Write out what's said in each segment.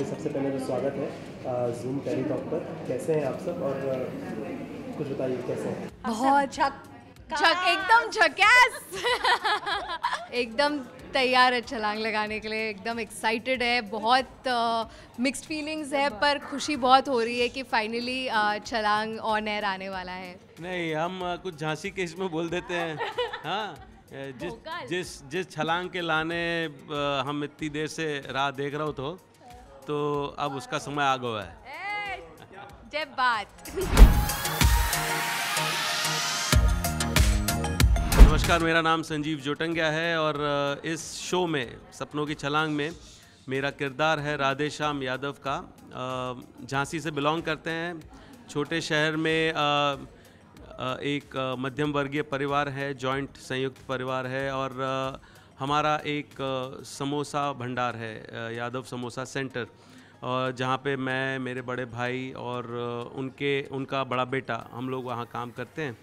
आपका सबसे पहले तो स्वागत है जूम टेलीटॉक पर कैसे हैं आप सब और कुछ बताइए कैसे हैं बहुत अच्छा एकदम झकैस एकदम तैयार है छलांग लगाने के लिए एकदम एक्साइटेड है बहुत मिक्स्ड uh, फीलिंग्स है पर खुशी बहुत हो रही है कि finally uh, Chhalaang on air आने वाला है नहीं हम uh, कुछ झांसी के इसमें बोल देते हैं हाँ जिस जिस जिस छलांग के लाने uh, हम इतनी देर से राह देख रहे हो तो तो अब उसका समय आ गया है जय बात नमस्कार मेरा नाम संजीव जोटंगिया है और इस शो में सपनों की छलांग में मेरा किरदार है राधे श्याम यादव का झांसी से बिलोंग करते हैं छोटे शहर में एक मध्यम वर्गीय परिवार है जॉइंट संयुक्त परिवार है और हमारा एक समोसा भंडार है यादव समोसा सेंटर और जहाँ पे मैं मेरे बड़े भाई और उनके उनका बड़ा बेटा हम लोग वहाँ काम करते हैं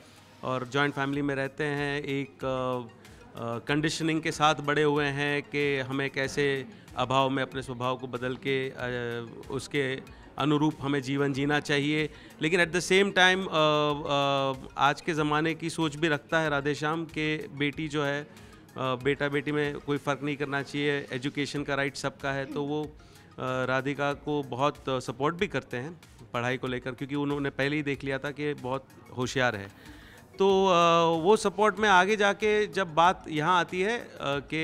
और जॉइंट फैमिली में रहते हैं एक कंडीशनिंग के साथ बड़े हुए हैं कि हमें कैसे अभाव में अपने स्वभाव को बदल के उसके अनुरूप हमें जीवन जीना चाहिए लेकिन एट द सेम टाइम आज के ज़माने की सोच भी रखता है राधे श्याम के बेटी जो है बेटा बेटी में कोई फ़र्क नहीं करना चाहिए एजुकेशन का राइट सबका है तो वो राधिका को बहुत सपोर्ट भी करते हैं पढ़ाई को लेकर क्योंकि उन्होंने पहले ही देख लिया था कि बहुत होशियार है तो वो सपोर्ट में आगे जाके जब बात यहाँ आती है कि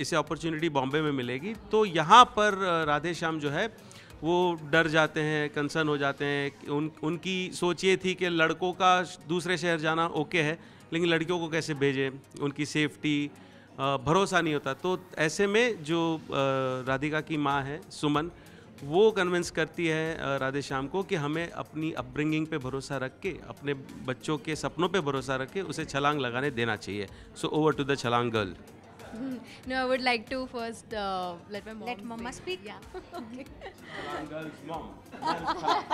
इसे अपॉर्चुनिटी बॉम्बे में मिलेगी तो यहाँ पर राधे श्याम जो है वो डर जाते हैं कंसर्न हो जाते हैं उन उनकी सोच ये थी कि लड़कों का दूसरे शहर जाना ओके है लेकिन लड़कियों को कैसे भेजें उनकी सेफ्टी भरोसा नहीं होता तो ऐसे में जो राधिका की माँ है सुमन वो कन्विंस करती है राधे श्याम को कि हमें अपनी अपब्रिंगिंग पे भरोसा रख के अपने बच्चों के सपनों पे भरोसा रख के उसे छलांग लगाने देना चाहिए so over to the Chhalaang girl no I would like to first let my mom mom let mama speak, speak. yeah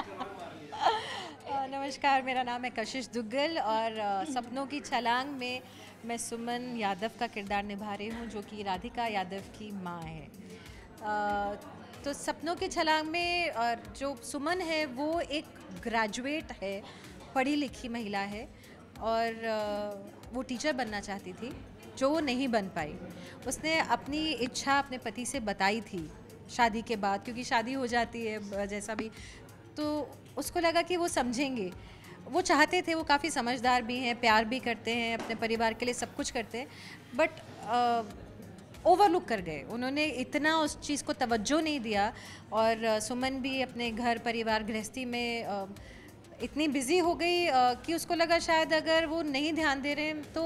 नमस्कार मेरा नाम है कशिश दुग्गल और सपनों की छलांग में मैं सुमन यादव का किरदार निभा रही हूँ जो कि राधिका यादव की माँ है तो सपनों की छलांग में और जो सुमन है वो एक ग्रेजुएट है पढ़ी लिखी महिला है और वो टीचर बनना चाहती थी जो वो नहीं बन पाई उसने अपनी इच्छा अपने पति से बताई थी शादी के बाद क्योंकि शादी हो जाती है जैसा भी तो उसको लगा कि वो समझेंगे वो चाहते थे वो काफ़ी समझदार भी हैं प्यार भी करते हैं अपने परिवार के लिए सब कुछ करते हैं बट ओवरलुक कर गए उन्होंने इतना उस चीज़ को तवज्जो नहीं दिया और आ, सुमन भी अपने घर परिवार गृहस्थी में आ, इतनी बिजी हो गई आ, कि उसको लगा शायद अगर वो नहीं ध्यान दे रहे हैं तो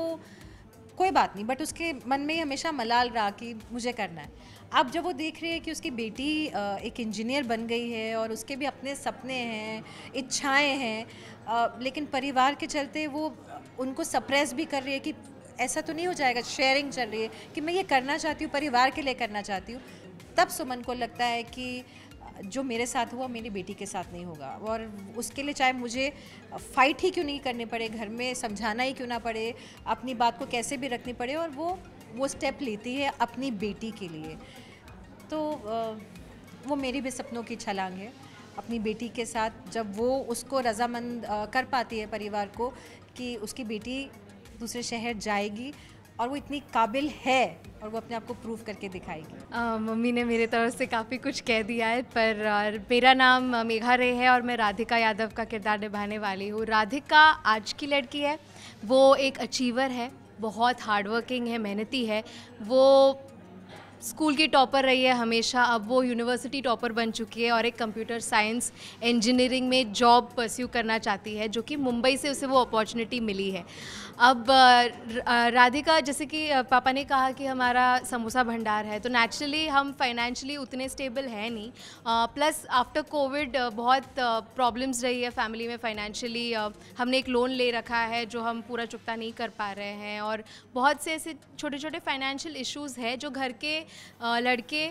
कोई बात नहीं बट उसके मन में ही हमेशा मलाल रहा कि मुझे करना है आप जब वो देख रहे हैं कि उसकी बेटी एक इंजीनियर बन गई है और उसके भी अपने सपने हैं इच्छाएं हैं लेकिन परिवार के चलते वो उनको सप्रेस भी कर रही है कि ऐसा तो नहीं हो जाएगा शेयरिंग चल रही है कि मैं ये करना चाहती हूँ परिवार के लिए करना चाहती हूँ तब सुमन को लगता है कि जो मेरे साथ हुआ मेरी बेटी के साथ नहीं होगा और उसके लिए चाहे मुझे फाइट ही क्यों नहीं करनी पड़े घर में समझाना ही क्यों ना पड़े अपनी बात को कैसे भी रखनी पड़े और वो वो स्टेप लेती है अपनी बेटी के लिए तो वो मेरी भी सपनों की छलांग है अपनी बेटी के साथ जब वो उसको रजामंद कर पाती है परिवार को कि उसकी बेटी दूसरे शहर जाएगी और वो इतनी काबिल है और वो अपने आप को प्रूव करके दिखाएगी मम्मी ने मेरे तरफ से काफ़ी कुछ कह दिया है पर मेरा नाम मेघा रे है और मैं राधिका यादव का किरदार निभाने वाली हूँ राधिका आज की लड़की है वो एक अचीवर है बहुत हार्डवर्किंग है मेहनती है वो स्कूल की टॉपर रही है हमेशा अब वो यूनिवर्सिटी टॉपर बन चुकी है और एक कंप्यूटर साइंस इंजीनियरिंग में जॉब परस्यू करना चाहती है जो कि मुंबई से उसे वो अपॉर्चुनिटी मिली है अब राधिका जैसे कि पापा ने कहा कि हमारा समोसा भंडार है तो नेचुरली हम फाइनेंशियली उतने स्टेबल हैं नहीं प्लस आफ्टर कोविड बहुत प्रॉब्लम्स रही है फैमिली में फाइनेंशियली हमने एक लोन ले रखा है जो हम पूरा चुकता नहीं कर पा रहे हैं और बहुत से ऐसे छोटे छोटे फाइनेंशियल इश्यूज़ है जो घर के लड़के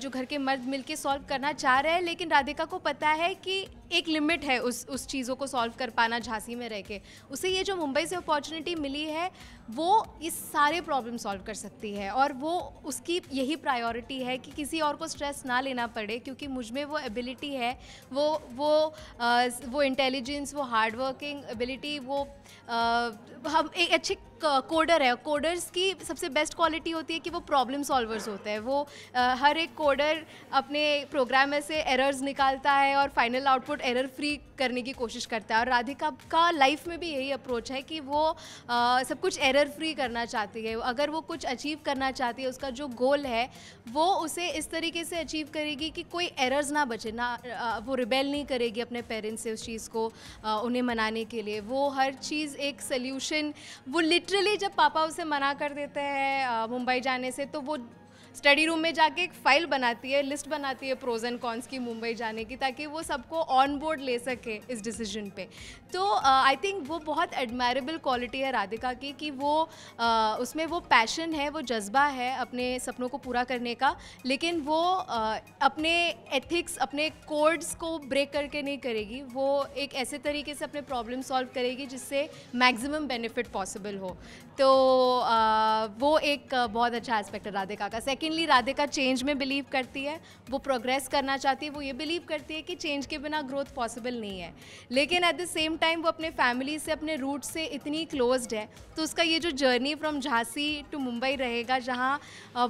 जो घर के मर्द मिलके सॉल्व करना चाह रहे हैं लेकिन राधिका को पता है कि एक लिमिट है उस उस चीज़ों को सॉल्व कर पाना झांसी में रह के उसे ये जो मुंबई से अपॉर्चुनिटी मिली है वो इस सारे प्रॉब्लम सॉल्व कर सकती है और वो उसकी यही प्रायोरिटी है कि किसी और को स्ट्रेस ना लेना पड़े क्योंकि मुझ में वो एबिलिटी है वो वो आ, वो इंटेलिजेंस वो हार्ड वर्किंग एबिलिटी वो आ, हम एक अच्छे कोडर है कोडर्स की सबसे बेस्ट क्वालिटी होती है कि वो प्रॉब्लम सॉल्वर्स होते हैं वो आ, हर एक कोडर अपने प्रोग्राम में से एरर्स निकालता है और फाइनल आउटपुट एरर फ्री करने की कोशिश करता है और राधिका का लाइफ में भी यही अप्रोच है कि वो आ, सब कुछ एरर फ्री करना चाहती है अगर वो कुछ अचीव करना चाहती है उसका जो गोल है वो उसे इस तरीके से अचीव करेगी कि कोई एरर्स ना बचे ना आ, वो रिबेल नहीं करेगी अपने पेरेंट्स से उस चीज़ को आ, उन्हें मनाने के लिए वो हर चीज़ एक सल्यूशन वो लिटरली जब पापा उसे मना कर देते हैं मुंबई जाने से तो वो स्टडी रूम में जाके एक फाइल बनाती है लिस्ट बनाती है प्रोज एंड कॉन्स की मुंबई जाने की ताकि वो सबको ऑन बोर्ड ले सके इस डिसीजन पे तो आई uh, थिंक वो बहुत एडमायरेबल क्वालिटी है राधिका की कि वो uh, उसमें वो पैशन है वो जज्बा है अपने सपनों को पूरा करने का लेकिन वो uh, अपने एथिक्स अपने कोड्स को ब्रेक करके नहीं करेगी वो एक ऐसे तरीके से अपने प्रॉब्लम सॉल्व करेगी जिससे मैक्सिमम बेनिफिट पॉसिबल हो तो uh, वो एक बहुत अच्छा एस्पेक्ट है राधिका का सेकेंड सेकेंडली राधिका चेंज में बिलीव करती है वो प्रोग्रेस करना चाहती है वो ये बिलीव करती है कि चेंज के बिना ग्रोथ पॉसिबल नहीं है लेकिन एट द सेम टाइम वो अपने फैमिली से अपने रूट से इतनी क्लोज्ड है तो उसका ये जो journey from Jhansi to Mumbai रहेगा जहाँ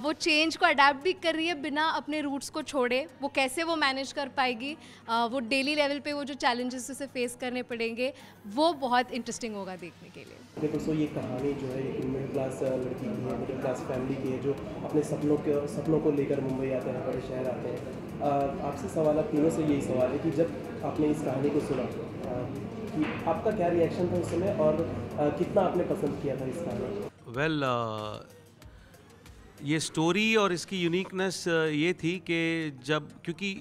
वो चेंज को अडेप्ट भी कर रही है बिना अपने रूट्स को छोड़े वो कैसे वो मैनेज कर पाएगी वो डेली लेवल पर वो जो चैलेंजेस उसे फेस करने पड़ेंगे वो बहुत इंटरेस्टिंग होगा देखने के लिए देखो सो ये कहानी जो है मिडिल क्लास लड़की की है मिडिल क्लास फैमिली की है जो अपने सपनों लोग सपनों को लेकर मुंबई आते हैं बड़े शहर आते हैं आपसे सवाल आप तीनों से यही सवाल है कि जब आपने इस कहानी को सुना कि आपका क्या रिएक्शन था उस समय और कितना आपने पसंद किया था इस कहानी को वेल ये स्टोरी और इसकी यूनिकनेस ये थी कि जब क्योंकि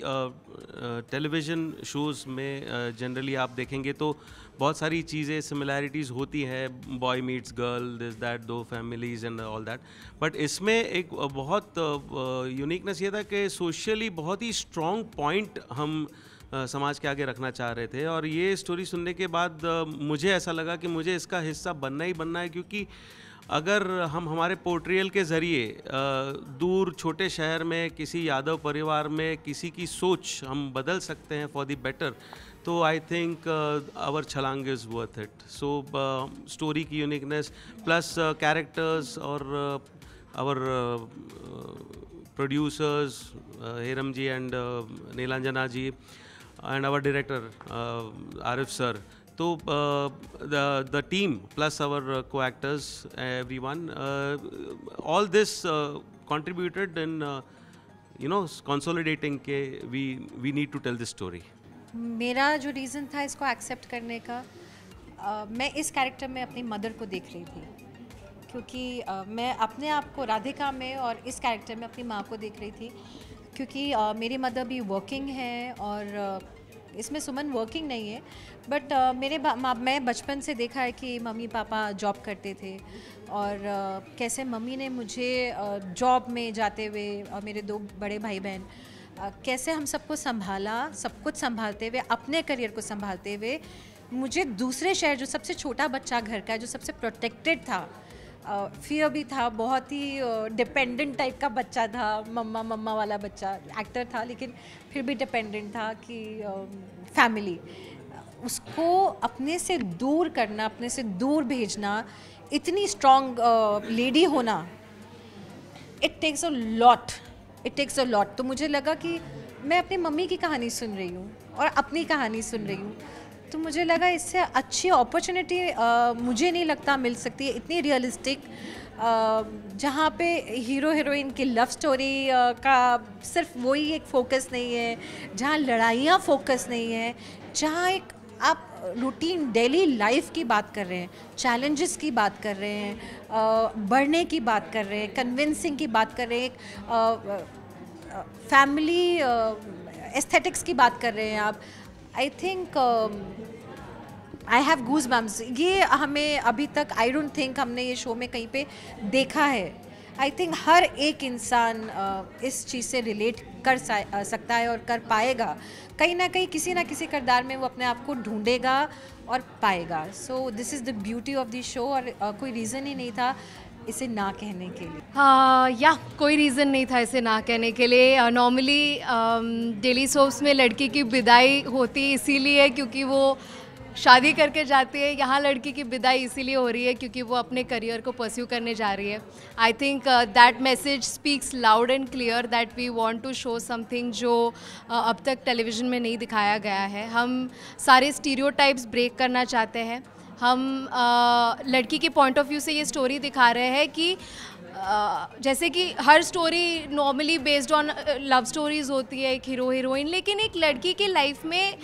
टेलीविज़न शोज़ में जनरली आप देखेंगे तो बहुत सारी चीज़ें सिमिलैरिटीज़ होती हैं boy meets girl this that दो families and all that but इसमें एक बहुत यूनिकनेस ये था कि सोशली बहुत ही स्ट्रॉन्ग पॉइंट हम समाज के आगे रखना चाह रहे थे और ये स्टोरी सुनने के बाद मुझे ऐसा लगा कि मुझे इसका हिस्सा बनना ही बनना है क्योंकि अगर हम हमारे पोर्ट्रियल के ज़रिए दूर छोटे शहर में किसी यादव परिवार में किसी की सोच हम बदल सकते हैं फॉर द बेटर तो I think our Chhalaang is worth it so story की यूनिकनेस प्लस कैरेक्टर्स और our producers Heram ji and Nilanjana ji and our director Arif sir तो the team plus our coactors every one all this contributed in you know consolidating के we we need to tell this story मेरा जो reason था इसको accept करने का uh, मैं इस कैरेक्टर में अपनी मदर को देख रही थी क्योंकि uh, मैं अपने आप को राधिका में और इस कैरेक्टर में अपनी माँ को देख रही थी क्योंकि uh, मेरी मदर भी वर्किंग है और इसमें सुमन वर्किंग नहीं है बट uh, मेरे मैं बचपन से देखा है कि मम्मी पापा जॉब करते थे और uh, कैसे मम्मी ने मुझे जॉब uh, में जाते हुए और मेरे दो बड़े भाई बहन uh, कैसे हम सबको संभाला सब कुछ संभालते हुए अपने करियर को संभालते हुए मुझे दूसरे शहर जो सबसे छोटा बच्चा घर का जो सबसे प्रोटेक्टेड था फियर भी था बहुत ही डिपेंडेंट टाइप का बच्चा था मम्मा मम्मा वाला बच्चा एक्टर था लेकिन फिर भी डिपेंडेंट था कि फैमिली उसको अपने से दूर करना अपने से दूर भेजना इतनी स्ट्रॉन्ग लेडी होना it takes a lot it takes a lot तो मुझे लगा कि मैं अपनी मम्मी की कहानी सुन रही हूँ और अपनी कहानी सुन रही हूँ तो मुझे लगा इससे अच्छी अपॉर्चुनिटी मुझे नहीं लगता मिल सकती है इतनी रियलिस्टिक जहाँ पे हीरो हीरोइन की लव स्टोरी का सिर्फ वही एक फोकस नहीं है जहाँ लड़ाइयाँ फोकस नहीं है जहाँ एक आप रूटीन डेली लाइफ की बात कर रहे हैं चैलेंजेस की बात कर रहे हैं बढ़ने की बात कर रहे हैं कन्विंसिंग की बात कर रहे हैं एक फैमिली एस्थेटिक्स की बात कर रहे हैं आप I think I have goosebumps ये हमें अभी तक आई डोंट थिंक हमने ये शो में कहीं पे देखा है आई थिंक हर एक इंसान uh, इस चीज़ से रिलेट कर uh, सकता है और कर पाएगा कहीं ना कहीं किसी ना किसी किरदार में वो अपने आप को ढूंढेगा और पाएगा so this is the beauty of this show और uh, कोई रीज़न ही नहीं था इसे ना कहने के लिए हाँ या कोई रीज़न नहीं था इसे ना कहने के लिए नॉर्मली डेली सोप्स में लड़की की विदाई होती इसीलिए क्योंकि वो शादी करके जाती है यहाँ लड़की की विदाई इसीलिए हो रही है क्योंकि वो अपने करियर को परस्यू करने जा रही है I think that message speaks loud and clear that we want to show something जो uh, अब तक टेलीविज़न में नहीं दिखाया गया है हम सारे स्टीरियोटाइप्स ब्रेक करना चाहते हैं हम आ, लड़की के पॉइंट ऑफ व्यू से ये स्टोरी दिखा रहे हैं कि आ, जैसे कि हर story normally based on love stories होती है एक हीरो हीरोइन लेकिन एक लड़की के लाइफ में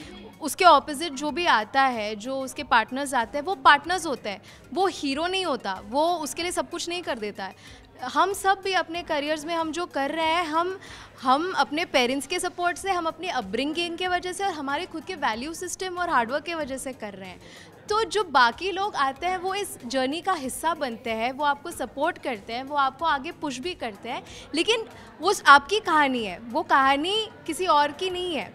उसके ऑपोजिट जो भी आता है जो उसके पार्टनर्स आते हैं वो पार्टनर्स होते हैं वो हीरो नहीं होता वो उसके लिए सब कुछ नहीं कर देता है हम सब भी अपने करियर्स में हम जो कर रहे हैं हम हम अपने पेरेंट्स के सपोर्ट से हम अपने अपब्रिंगिंग के वजह से और हमारे खुद के वैल्यू सिस्टम और हार्डवर्क के वजह से कर रहे हैं तो जो बाकी लोग आते हैं वो इस जर्नी का हिस्सा बनते हैं वो आपको सपोर्ट करते हैं वो आपको आगे पुश भी करते हैं लेकिन वो आपकी कहानी है वो कहानी किसी और की नहीं है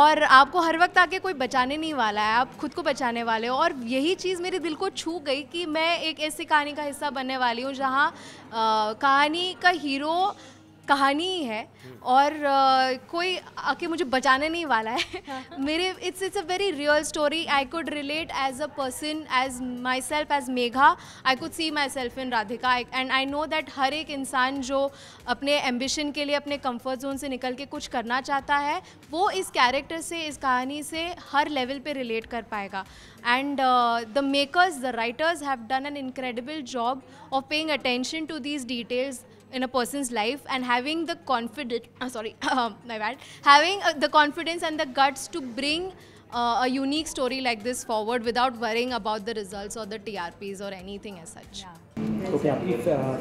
और आपको हर वक्त आके कोई बचाने नहीं वाला है आप खुद को बचाने वाले हो और यही चीज़ मेरे दिल को छू गई कि मैं एक ऐसी कहानी का हिस्सा बनने वाली हूँ जहाँ कहानी का हीरो कहानी ही है और uh, कोई आके मुझे बचाने नहीं वाला है हाँ। मेरे it's it's a very real story I could relate as a person as myself as Megha I could see myself in Radhika and I know that हर एक इंसान जो अपने एम्बिशन के लिए अपने कंफर्ट जोन से निकल के कुछ करना चाहता है वो इस कैरेक्टर से इस कहानी से हर लेवल पे रिलेट कर पाएगा And uh, the makers, the writers have done an incredible job of paying attention to these details in a person's life and having the confidence, uh, sorry, um, my bad, having uh, the confidence and the guts to bring uh, a unique story like this forward without worrying about the results or the TRPs or anything as such. Yeah. तो क्या आपकी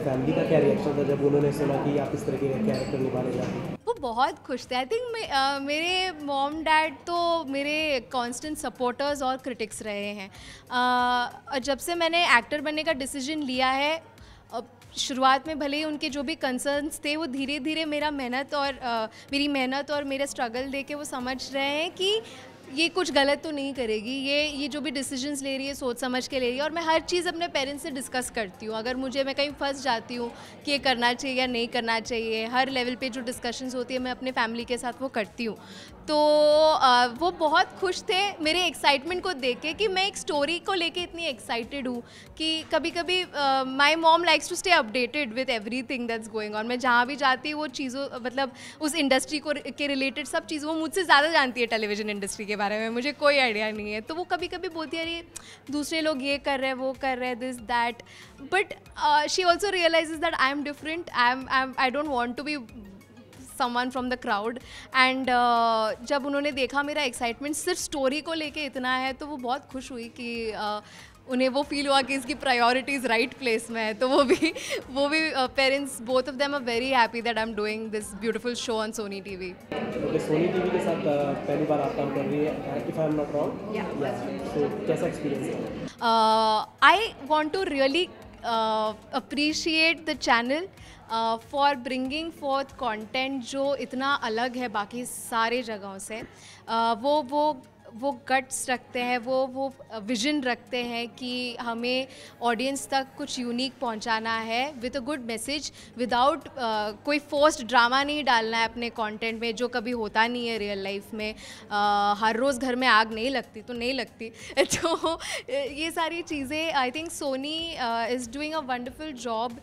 family का क्या reaction था जब उन्होंने सुना कि आप इस तरह के कैरेक्टर निभाने जा रहे हैं वो बहुत खुश थे आई थिंक मेरे मॉम डैड तो मेरे कांस्टेंट सपोर्टर्स और क्रिटिक्स रहे हैं और जब से मैंने एक्टर बनने का डिसीजन लिया है शुरुआत में भले ही उनके जो भी कंसर्न्स थे वो धीरे धीरे मेरा मेहनत और मेरी मेहनत और मेरा स्ट्रगल देके वो समझ रहे हैं कि ये कुछ गलत तो नहीं करेगी ये ये जो भी डिसीजंस ले रही है सोच समझ के ले रही है और मैं हर चीज़ अपने पेरेंट्स से डिस्कस करती हूँ अगर मुझे मैं कहीं फंस जाती हूँ कि ये करना चाहिए या नहीं करना चाहिए हर लेवल पे जो डिस्कशंस होती है मैं अपने फैमिली के साथ वो करती हूँ तो आ, वो बहुत खुश थे मेरे एक्साइटमेंट को देख के कि मैं एक स्टोरी को लेके इतनी एक्साइटेड हूँ कि कभी कभी my mom likes to stay updated with thing that's going on मैं जहाँ भी जाती हूँ वो चीज़ों मतलब उस इंडस्ट्री को के रिलेटेड सब चीज़ वो मुझसे ज़्यादा जानती है टेलीविजन इंडस्ट्री के बारे में मुझे कोई आइडिया नहीं है तो वो कभी कभी बोलती है अरे दूसरे लोग ये कर रहे हैं वो कर रहे हैं this that but she also realise that I am different I am I I don't want to be someone from the crowd and जब उन्होंने देखा मेरा एक्साइटमेंट सिर्फ स्टोरी को लेके इतना है तो वो बहुत खुश हुई कि uh, उन्हें वो फील हुआ कि इसकी प्रायोरिटीज़ राइट प्लेस में है तो वो भी वो भी parents both of them are very happy that I am doing this beautiful show on Sony TV Sony TV के साथ uh, पहली बार आप काम कर रही uh, है if I am not wrong so कैसा experience I want to really appreciate the channel for bringing forth content जो इतना अलग है बाकी सारे जगहों से uh, वो वो वो गट्स रखते हैं वो वो विजन रखते हैं कि हमें ऑडियंस तक कुछ यूनिक पहुंचाना है with a good message without कोई फोर्स्ड ड्रामा नहीं डालना है अपने कंटेंट में जो कभी होता नहीं है रियल लाइफ में uh, हर रोज़ घर में आग नहीं लगती तो नहीं लगती तो ये सारी चीज़ें I think Sony is doing a wonderful job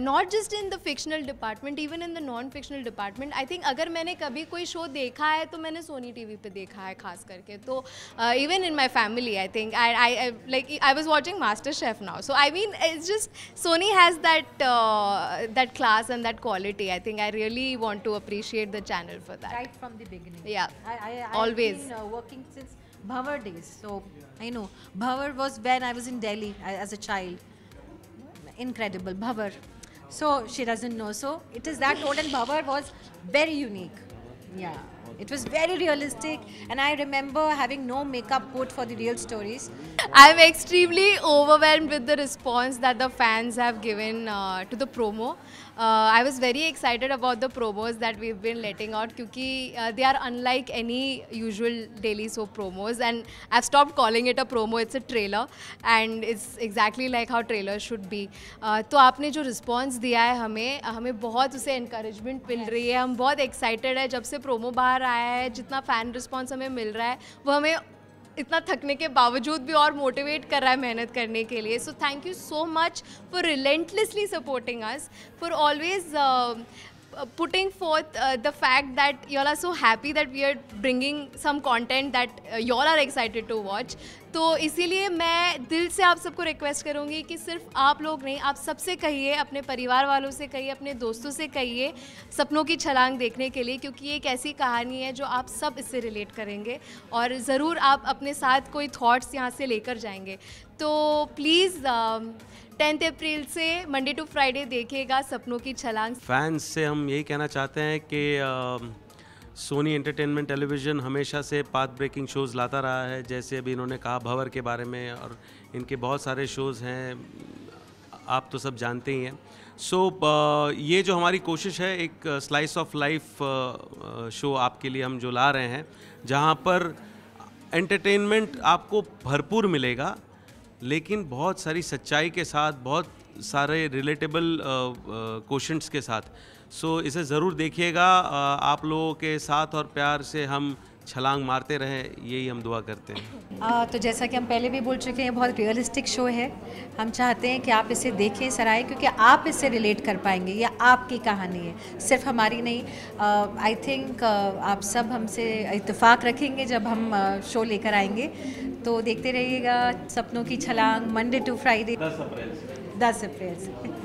not just in the fictional department even in the non fictional department I think अगर मैंने कभी कोई शो देखा है तो मैंने सोनी टी वी देखा है खास करके So uh, even in my family, I think I, I, like I was watching Master Chef now. So I mean, it's just Sony has that uh, that class and that quality. I think I really want to appreciate the channel for that. Right from the beginning. Yeah. I, Always. Uh, working since Bhavar days. So I know Bhavar was when I was in Delhi as a child. Incredible Bhavar. So she doesn't know. So it is that old and Bhavar was very unique. Yeah. It was very realistic and I remember having no makeup put for the real stories. I'm extremely overwhelmed with the response that the fans have given uh, to the promo. I was very excited about the promos that we been letting out क्योंकि they are unlike any usual daily soap promos and I stop calling it a promo it's a trailer and it's exactly like how trailer should be तो आपने जो response दिया है हमें uh, हमें बहुत उसे इंकरेजमेंट मिल रही है हम बहुत एक्साइटेड है जब से प्रोमो बाहर आया है जितना फ़ैन रिस्पॉन्स हमें मिल रहा है वो हमें इतना थकने के बावजूद भी और मोटिवेट कर रहा है मेहनत करने के लिए so thank you so much for relentlessly supporting us for always putting forth uh, the fact that you all are so happy that we are bringing some content that uh, you all are excited to watch. तो इसीलिए मैं दिल से आप सबको request करूँगी कि सिर्फ आप लोग नहीं आप सबसे कहिए अपने परिवार वालों से कहिए अपने दोस्तों से कहिए सपनों की छलांग देखने के लिए क्योंकि ये एक ऐसी कहानी है जो आप सब इससे रिलेट करेंगे और ज़रूर आप अपने साथ कोई थाट्स यहाँ से लेकर जाएंगे तो प्लीज़ टेंथ अप्रैल से मंडे टू फ्राइडे देखेगा सपनों की छलांग फैंस से हम यही कहना चाहते हैं कि um, सोनी एंटरटेनमेंट टेलीविज़न हमेशा से पाथ ब्रेकिंग शोज़ लाता रहा है जैसे अभी इन्होंने कहा भंवर के बारे में और इनके बहुत सारे शोज़ हैं आप तो सब जानते ही हैं सो so, uh, ये जो हमारी कोशिश है एक स्लाइस ऑफ लाइफ शो आपके लिए हम जो ला रहे हैं जहाँ पर एंटरटेनमेंट आपको भरपूर मिलेगा लेकिन बहुत सारी सच्चाई के साथ बहुत सारे रिलेटेबल क्वेश्चंस uh, uh, के साथ सो so, इसे ज़रूर देखिएगा आप लोगों के साथ और प्यार से हम छलांग मारते रहें यही हम दुआ करते हैं आ, तो जैसा कि हम पहले भी बोल चुके हैं बहुत रियलिस्टिक शो है हम चाहते हैं कि आप इसे देखें सराय क्योंकि आप इसे रिलेट कर पाएंगे ये आपकी कहानी है सिर्फ हमारी नहीं आई थिंक आप सब हमसे इतफाक़ रखेंगे जब हम आ, शो लेकर आएंगे तो देखते रहिएगा सपनों की छलांग मंडे टू फ्राइडे दस अप्रैल दस अप्रैल से